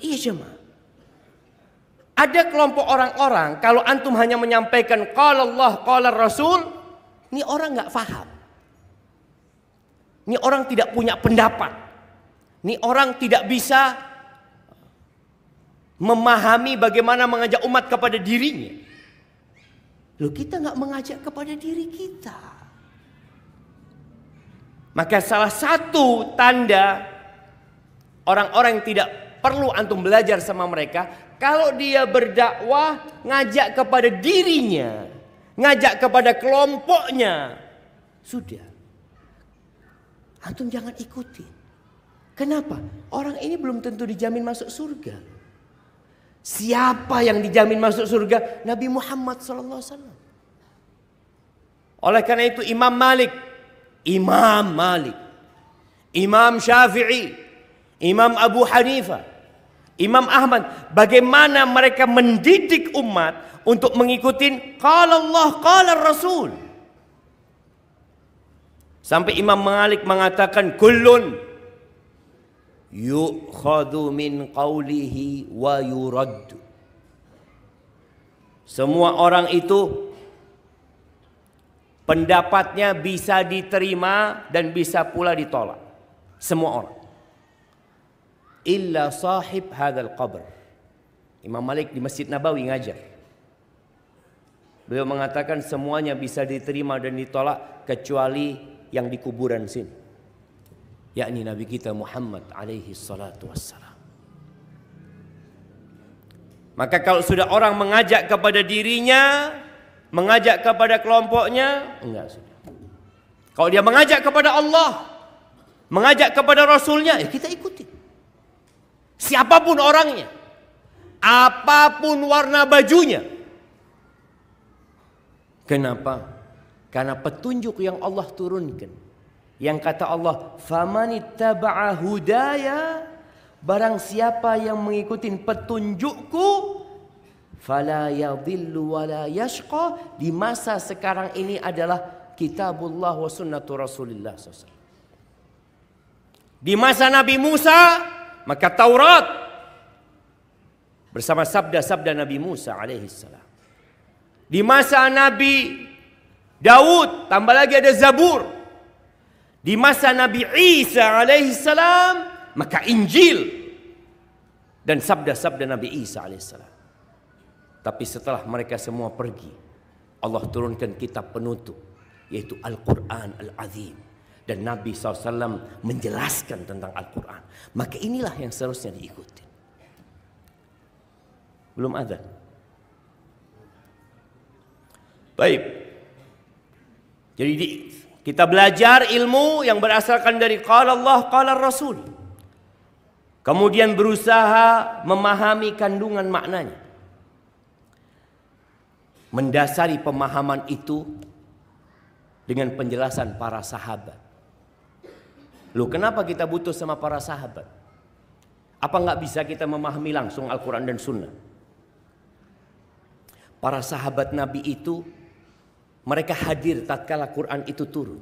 Speaker 1: iya jemaah. Ada kelompok orang-orang kalau antum hanya menyampaikan kalau Allah, kalau Rasul, ini orang nggak paham. Ini orang tidak punya pendapat. Ini orang tidak bisa memahami bagaimana mengajak umat kepada dirinya. Loh kita nggak mengajak kepada diri kita. Maka salah satu tanda orang-orang yang tidak perlu antum belajar sama mereka, kalau dia berdakwah ngajak kepada dirinya, ngajak kepada kelompoknya, sudah. Antum jangan ikuti. Kenapa? Orang ini belum tentu dijamin masuk surga. Siapa yang dijamin masuk surga? Nabi Muhammad SAW. Oleh karena itu Imam Malik, Imam Malik, Imam Syafi'i, Imam Abu Hanifa, Imam Ahmad, bagaimana mereka mendidik umat untuk mengikuti qala Allah, Rasul. Sampai Imam Malik mengatakan kullun yukhadhu min qawlihi wa yuraddu semua orang itu pendapatnya bisa diterima dan bisa pula ditolak semua orang illa sahib hadal qabr Imam Malik di Masjid Nabawi ngajar beliau mengatakan semuanya bisa diterima dan ditolak kecuali yang di kuburan sini yakni Nabi kita Muhammad alaihi salatu wassalam. Maka kalau sudah orang mengajak kepada dirinya, mengajak kepada kelompoknya, enggak sudah. Kalau dia mengajak kepada Allah, mengajak kepada Rasulnya, ya kita ikuti. Siapapun orangnya, apapun warna bajunya. Kenapa? Karena petunjuk yang Allah turunkan yang kata Allah, "Famanittaba'a hudaya" Barang siapa yang mengikuti petunjukku fala yadhillu wa la yashqa di masa sekarang ini adalah kitabullah wa sunnatu rasulillah SAW. Di masa Nabi Musa maka Taurat bersama sabda-sabda Nabi Musa salam. Di masa Nabi Daud tambah lagi ada Zabur di masa Nabi Isa alaihissalam maka Injil dan sabda-sabda Nabi Isa alaihissalam. Tapi setelah mereka semua pergi, Allah turunkan kitab penutup yaitu Al-Quran Al-Azim. Dan Nabi SAW menjelaskan tentang Al-Quran. Maka inilah yang seharusnya diikuti. Belum ada. Baik. Jadi di, kita belajar ilmu yang berasalkan dari qala Allah, qala Rasul. Kemudian berusaha memahami kandungan maknanya. Mendasari pemahaman itu dengan penjelasan para sahabat. Loh, kenapa kita butuh sama para sahabat? Apa nggak bisa kita memahami langsung Al-Quran dan Sunnah? Para sahabat Nabi itu mereka hadir tatkala Quran itu turun.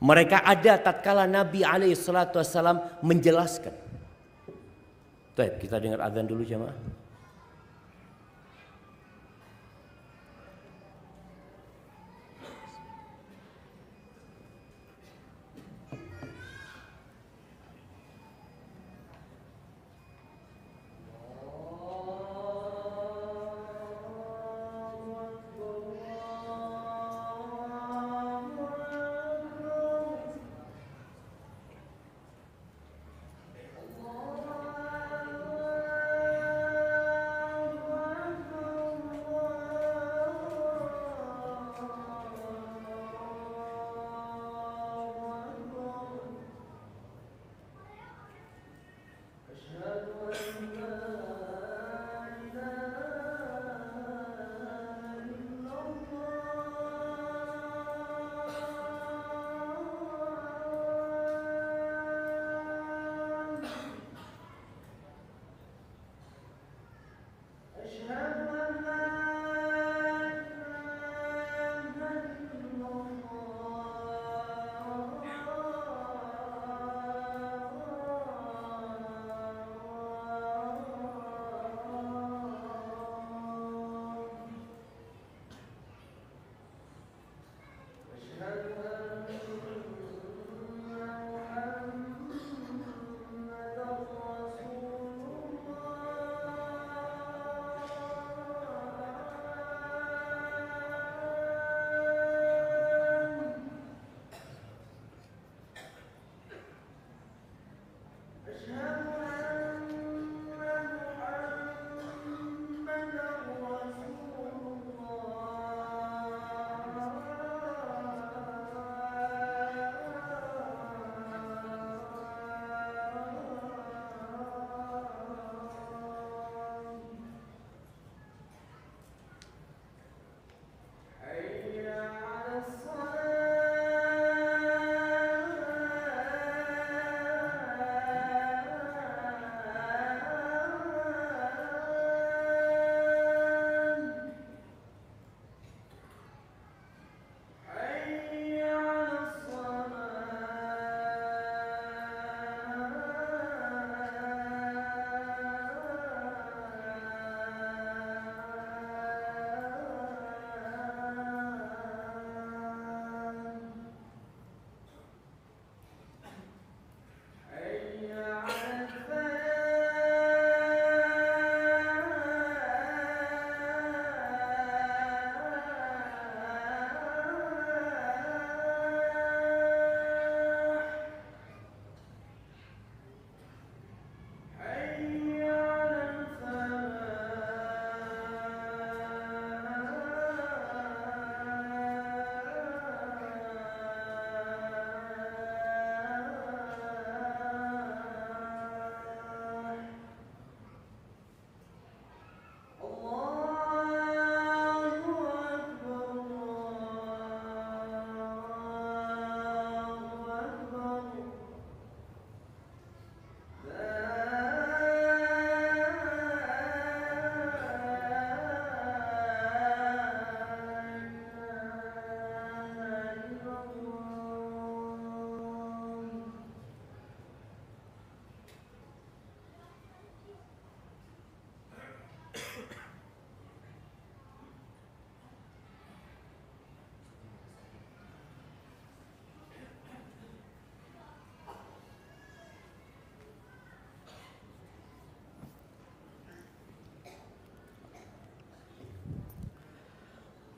Speaker 1: Mereka ada tatkala Nabi alaihi salatu wasallam menjelaskan. Baik, kita dengar azan dulu jemaah.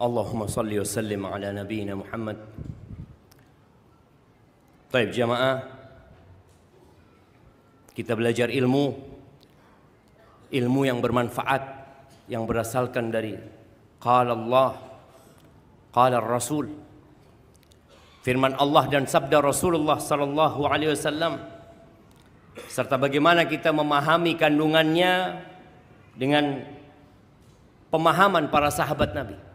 Speaker 1: salli wa sallim ala نبينا Muhammad. طيب جماعة kita belajar ilmu ilmu yang bermanfaat yang berasalkan dari qala Allah qala Rasul firman Allah dan sabda Rasulullah sallallahu alaihi wasallam serta bagaimana kita memahami kandungannya dengan pemahaman para sahabat Nabi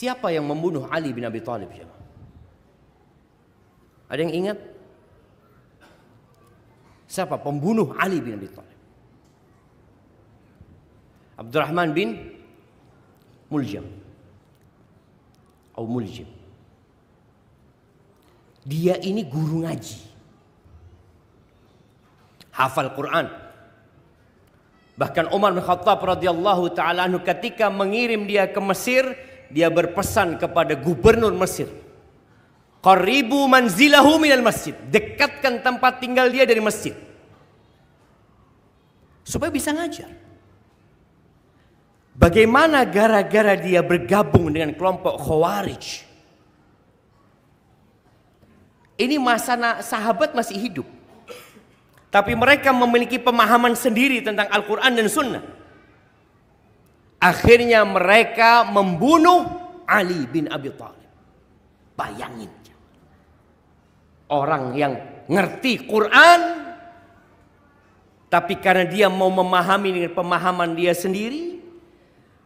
Speaker 1: Siapa yang membunuh Ali bin Abi Thalib? Ya? Ada yang ingat? Siapa pembunuh Ali bin Abi Thalib? Abdurrahman bin Muljam atau Muljim. Dia ini guru ngaji. Hafal Quran. Bahkan Umar bin Khattab radhiyallahu taala ketika mengirim dia ke Mesir, dia berpesan kepada gubernur Mesir. Qaribu manzilahu minal masjid. Dekatkan tempat tinggal dia dari masjid. Supaya bisa ngajar. Bagaimana gara-gara dia bergabung dengan kelompok Khawarij. Ini masa sahabat masih hidup. Tapi mereka memiliki pemahaman sendiri tentang Al-Quran dan Sunnah. Akhirnya mereka membunuh Ali bin Abi Thalib. Bayangin. Orang yang ngerti Quran tapi karena dia mau memahami dengan pemahaman dia sendiri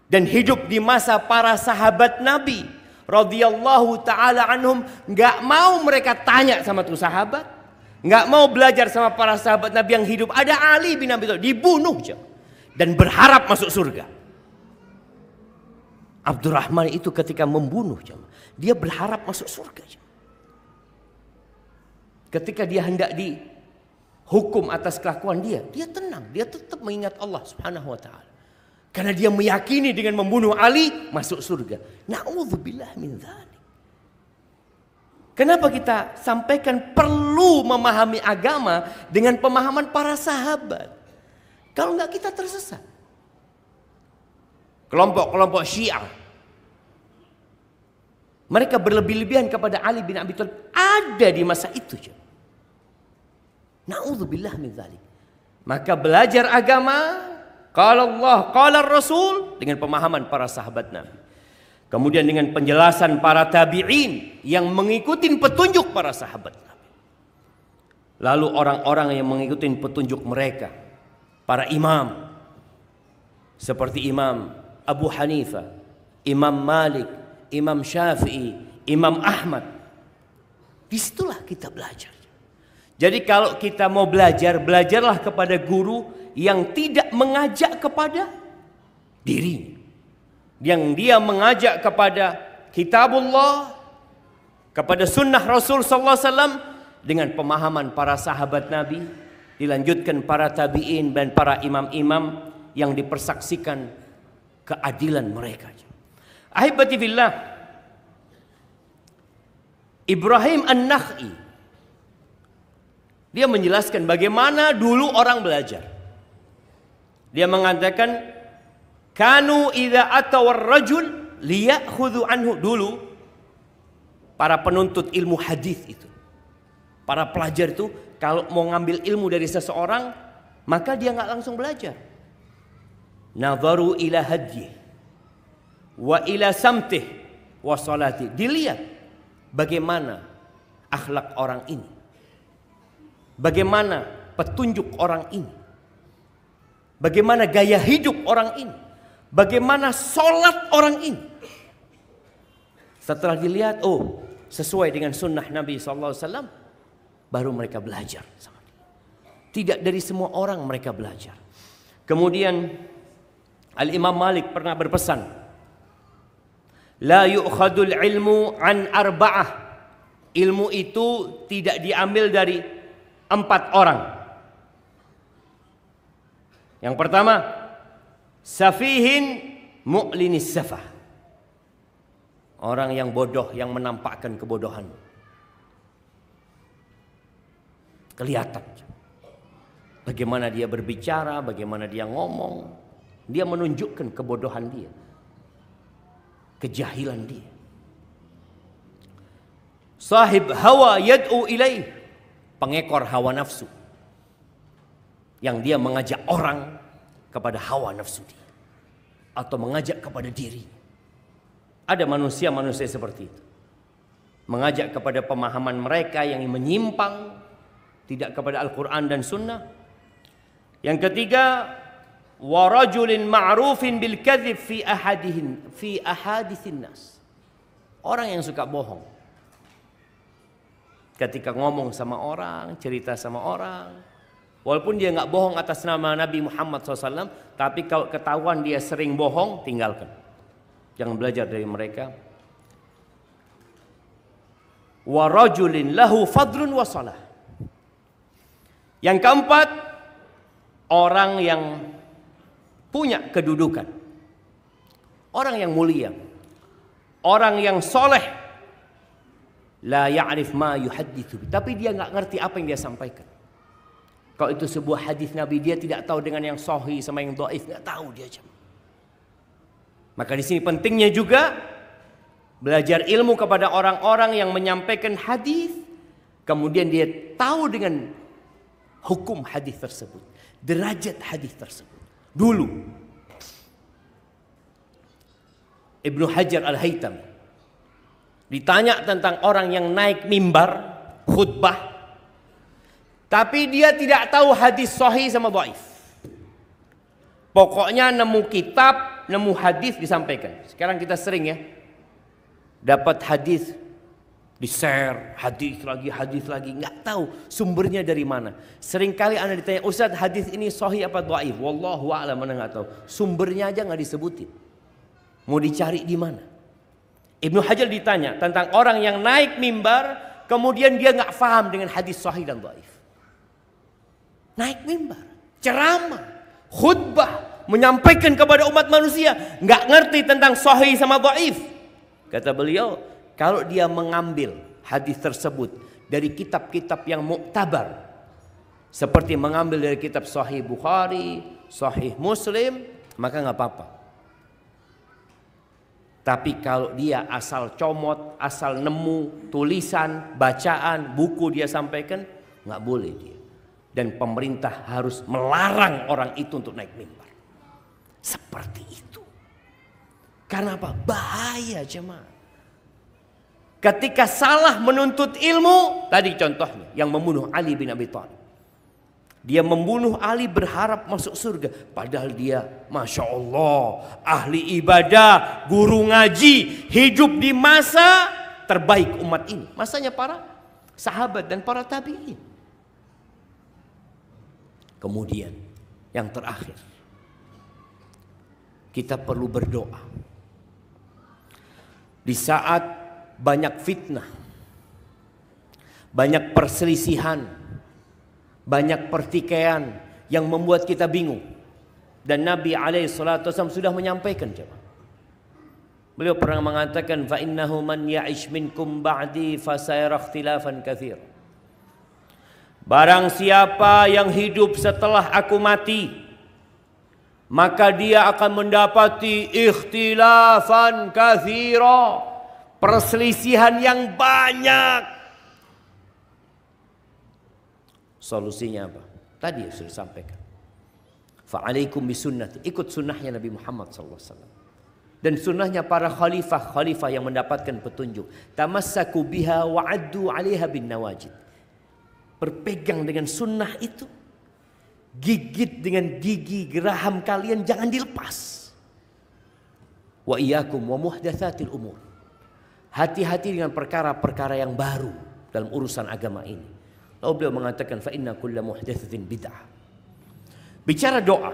Speaker 1: dan hidup di masa para sahabat Nabi radhiyallahu taala anhum nggak mau mereka tanya sama tuh sahabat nggak mau belajar sama para sahabat Nabi yang hidup ada Ali bin Abi Thalib dibunuh dan berharap masuk surga Abdurrahman itu ketika membunuh jemaah, dia berharap masuk surga. Ketika dia hendak dihukum atas kelakuan dia, dia tenang, dia tetap mengingat Allah Subhanahu wa taala. Karena dia meyakini dengan membunuh Ali masuk surga. Nauzubillah min dzalik. Kenapa kita sampaikan perlu memahami agama dengan pemahaman para sahabat? Kalau enggak kita tersesat kelompok-kelompok Syiah. Mereka berlebih-lebihan kepada Ali bin Abi Thalib ada di masa itu. Nauzubillah min dzalik. Maka belajar agama kalau Allah, kalau Rasul dengan pemahaman para sahabat Nabi. Kemudian dengan penjelasan para tabi'in yang mengikuti petunjuk para sahabat Nabi. Lalu orang-orang yang mengikuti petunjuk mereka, para imam seperti Imam Abu Hanifah, Imam Malik, Imam Syafi'i, Imam Ahmad. Disitulah kita belajar. Jadi kalau kita mau belajar, belajarlah kepada guru yang tidak mengajak kepada diri. Yang dia mengajak kepada kitabullah, kepada sunnah Rasul sallallahu alaihi wasallam dengan pemahaman para sahabat Nabi, dilanjutkan para tabi'in dan para imam-imam yang dipersaksikan keadilan mereka. Ahibati Ibrahim An-Nakh'i dia menjelaskan bagaimana dulu orang belajar. Dia mengatakan kanu idza ataw rajul liya'khudhu anhu dulu para penuntut ilmu hadis itu. Para pelajar itu kalau mau ngambil ilmu dari seseorang maka dia nggak langsung belajar Nazaru ila hadyi wa ila samtih wa salati. Dilihat bagaimana akhlak orang ini. Bagaimana petunjuk orang ini. Bagaimana gaya hidup orang ini. Bagaimana sholat orang ini. Setelah dilihat, oh sesuai dengan sunnah Nabi SAW. Baru mereka belajar sama dia. Tidak dari semua orang mereka belajar. Kemudian Al-Imam Malik pernah berpesan, La yu'khadul ilmu an arba'ah. Ilmu itu tidak diambil dari empat orang. Yang pertama, safihin mu'linis safah. Orang yang bodoh yang menampakkan kebodohan. Kelihatan bagaimana dia berbicara, bagaimana dia ngomong, dia menunjukkan kebodohan dia. Kejahilan dia. Sahib hawa yad'u ilaih. Pengekor hawa nafsu. Yang dia mengajak orang kepada hawa nafsu dia. Atau mengajak kepada diri. Ada manusia-manusia seperti itu. Mengajak kepada pemahaman mereka yang menyimpang. Tidak kepada Al-Quran dan Sunnah. Yang ketiga, wa ma'rufin bil kadzib fi ahadihin fi Orang yang suka bohong. Ketika ngomong sama orang, cerita sama orang, walaupun dia nggak bohong atas nama Nabi Muhammad SAW, tapi kalau ketahuan dia sering bohong, tinggalkan. Jangan belajar dari mereka. Warajulin lahu fadrun wasalah. Yang keempat, orang yang punya kedudukan. Orang yang mulia, orang yang soleh, la ya'rif ma yuhadithu. Tapi dia nggak ngerti apa yang dia sampaikan. Kalau itu sebuah hadis Nabi dia tidak tahu dengan yang sahih sama yang dhaif, nggak tahu dia jam. Maka di sini pentingnya juga belajar ilmu kepada orang-orang yang menyampaikan hadis, kemudian dia tahu dengan hukum hadis tersebut, derajat hadis tersebut dulu. Ibnu Hajar al haytham ditanya tentang orang yang naik mimbar khutbah tapi dia tidak tahu hadis sahih sama dhaif. Pokoknya nemu kitab, nemu hadis disampaikan. Sekarang kita sering ya dapat hadis di-share hadis lagi hadis lagi nggak tahu sumbernya dari mana seringkali anda ditanya Ustaz hadis ini sahih apa doaif wallahu a'lam mana nggak tahu sumbernya aja nggak disebutin mau dicari di mana Ibnu Hajar ditanya tentang orang yang naik mimbar kemudian dia nggak faham dengan hadis sahih dan doaif naik mimbar ceramah khutbah menyampaikan kepada umat manusia nggak ngerti tentang sahih sama doaif kata beliau kalau dia mengambil hadis tersebut dari kitab-kitab yang muktabar seperti mengambil dari kitab Sahih Bukhari, Sahih Muslim, maka nggak apa-apa. Tapi kalau dia asal comot, asal nemu tulisan, bacaan, buku dia sampaikan, nggak boleh dia. Dan pemerintah harus melarang orang itu untuk naik mimbar. Seperti itu. Karena apa? Bahaya jemaah. Ketika salah menuntut ilmu, tadi contohnya yang membunuh Ali bin Abi Thalib. Dia membunuh Ali berharap masuk surga. Padahal dia, Masya Allah, ahli ibadah, guru ngaji, hidup di masa terbaik umat ini. Masanya para sahabat dan para tabi'in. Kemudian, yang terakhir. Kita perlu berdoa. Di saat banyak fitnah, banyak perselisihan, banyak pertikaian yang membuat kita bingung. Dan Nabi alaihi salatu wasallam sudah menyampaikan Beliau pernah mengatakan fa innahu man ya'ish minkum ba'di fasayara ikhtilafan katsir. Barang siapa yang hidup setelah aku mati maka dia akan mendapati ikhtilafan katsira perselisihan yang banyak. Solusinya apa? Tadi sudah sampaikan. Fa'alaikum bisunnati. Ikut sunnahnya Nabi Muhammad SAW. Dan sunnahnya para khalifah-khalifah yang mendapatkan petunjuk. Tamassaku biha wa'addu alaiha bin nawajid. Berpegang dengan sunnah itu. Gigit dengan gigi geraham kalian jangan dilepas. Wa iyyakum wa muhdathatil umur. Hati-hati dengan perkara-perkara yang baru dalam urusan agama ini. Lalu beliau mengatakan fa inna kulla muhdatsatin bid'ah. Bicara doa.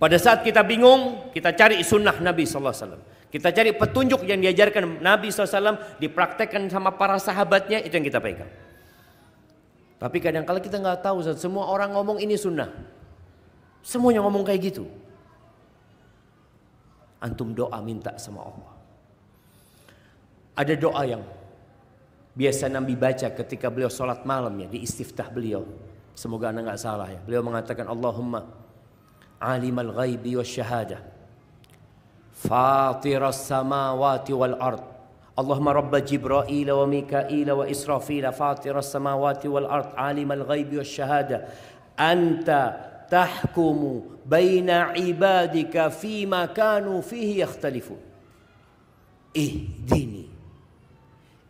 Speaker 1: Pada saat kita bingung, kita cari sunnah Nabi sallallahu alaihi wasallam. Kita cari petunjuk yang diajarkan Nabi SAW dipraktekkan sama para sahabatnya itu yang kita pegang. Tapi kadang-kala kita nggak tahu semua orang ngomong ini sunnah. Semuanya ngomong kayak gitu. Antum doa minta sama Allah. Ada doa yang biasa Nabi baca ketika beliau sholat malam ya di istiftah beliau. Semoga anda nggak salah ya. Beliau mengatakan Allahumma alimal ghaibi wa syahadah fatiras samawati wal ard Allahumma rabba Jibrail wa Mikail wa Israfil fatiras samawati wal ard al ghaibi wa syahadah anta tahkumu baina ibadika fima kanu fihi yakhtalifun ihdini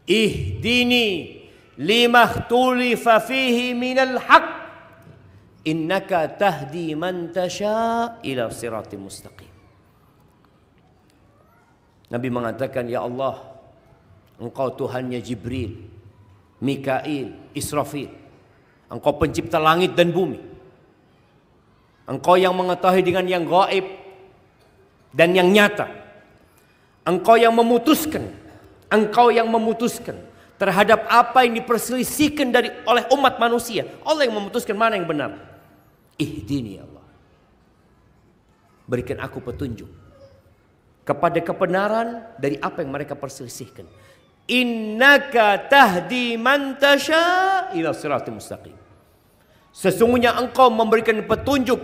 Speaker 1: Ihdini lima fihi minal haq innaka tahdi man tasha ila siratim mustaqim. Nabi mengatakan, Ya Allah, Engkau Tuhannya Jibril, Mikail, Israfil. Engkau pencipta langit dan bumi. Engkau yang mengetahui dengan yang gaib dan yang nyata. Engkau yang memutuskan Engkau yang memutuskan terhadap apa yang diperselisihkan dari oleh umat manusia. Allah yang memutuskan mana yang benar. Ihdini ya Allah. Berikan aku petunjuk kepada kebenaran dari apa yang mereka perselisihkan. Innaka tahdi man tasha ila siratul mustaqim. Sesungguhnya engkau memberikan petunjuk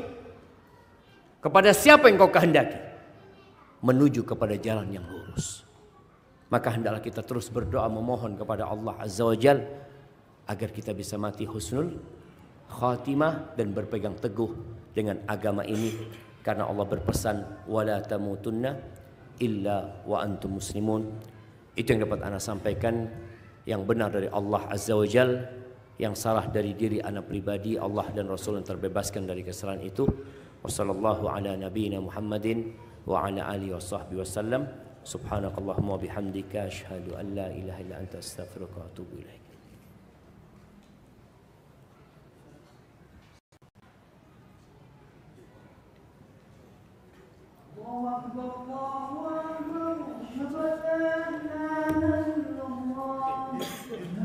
Speaker 1: kepada siapa yang kau kehendaki menuju kepada jalan yang lurus. Maka hendaklah kita terus berdoa memohon kepada Allah Azza wa Jal agar kita bisa mati husnul khatimah dan berpegang teguh dengan agama ini karena Allah berpesan wala tamutunna illa wa antum muslimun. Itu yang dapat Anda sampaikan yang benar dari Allah Azza wa Jal yang salah dari diri anak pribadi Allah dan Rasul yang terbebaskan dari kesalahan itu. wassalamualaikum warahmatullahi wabarakatuh wa ala alihi سبحانك اللهم وبحمدك أشهد أن لا إله إلا أنت أستغفرك وأتوب إليك
Speaker 2: الله أكبر الله أكبر أشهد أن لا إله إلا الله